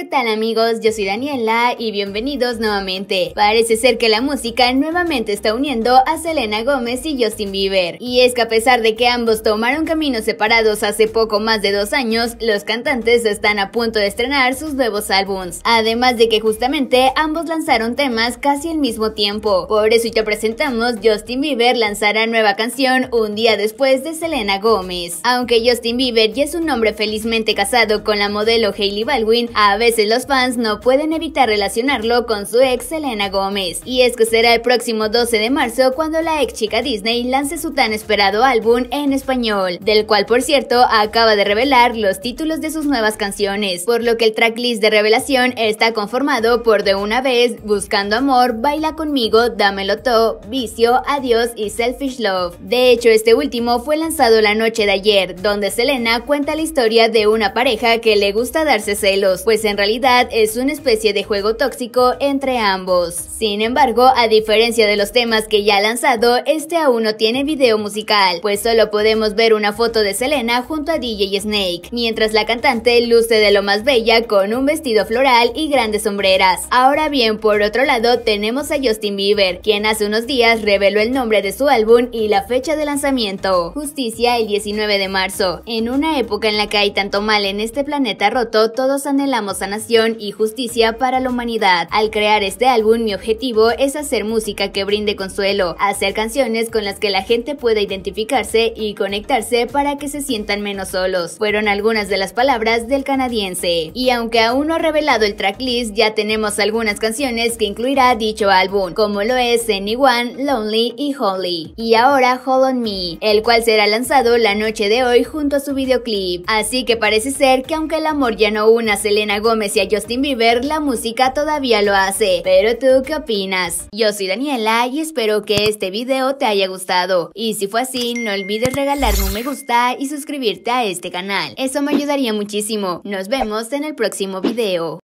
¿qué tal amigos? Yo soy Daniela y bienvenidos nuevamente. Parece ser que la música nuevamente está uniendo a Selena Gómez y Justin Bieber. Y es que a pesar de que ambos tomaron caminos separados hace poco más de dos años, los cantantes están a punto de estrenar sus nuevos álbums. Además de que justamente ambos lanzaron temas casi al mismo tiempo. Por eso te presentamos Justin Bieber lanzará nueva canción un día después de Selena Gómez. Aunque Justin Bieber ya es un hombre felizmente casado con la modelo Hailey Baldwin, a ver los fans no pueden evitar relacionarlo con su ex Selena Gómez. Y es que será el próximo 12 de marzo cuando la ex chica Disney lance su tan esperado álbum en español, del cual por cierto acaba de revelar los títulos de sus nuevas canciones, por lo que el tracklist de revelación está conformado por De una vez, Buscando Amor, Baila conmigo, Dámelo todo, Vicio, Adiós y Selfish Love. De hecho, este último fue lanzado la noche de ayer, donde Selena cuenta la historia de una pareja que le gusta darse celos, pues en realidad es una especie de juego tóxico entre ambos. Sin embargo, a diferencia de los temas que ya ha lanzado, este aún no tiene video musical, pues solo podemos ver una foto de Selena junto a DJ Snake, mientras la cantante luce de lo más bella con un vestido floral y grandes sombreras. Ahora bien, por otro lado, tenemos a Justin Bieber, quien hace unos días reveló el nombre de su álbum y la fecha de lanzamiento, Justicia el 19 de marzo. En una época en la que hay tanto mal en este planeta roto, todos anhelamos a nación y justicia para la humanidad. Al crear este álbum, mi objetivo es hacer música que brinde consuelo, hacer canciones con las que la gente pueda identificarse y conectarse para que se sientan menos solos. Fueron algunas de las palabras del canadiense. Y aunque aún no ha revelado el tracklist, ya tenemos algunas canciones que incluirá dicho álbum, como lo es One, Lonely y Holy. Y ahora Hold on Me, el cual será lanzado la noche de hoy junto a su videoclip. Así que parece ser que aunque el amor ya no una Selena Gómez como decía Justin Bieber, la música todavía lo hace. Pero tú, ¿qué opinas? Yo soy Daniela y espero que este video te haya gustado. Y si fue así, no olvides regalarme un me gusta y suscribirte a este canal. Eso me ayudaría muchísimo. Nos vemos en el próximo video.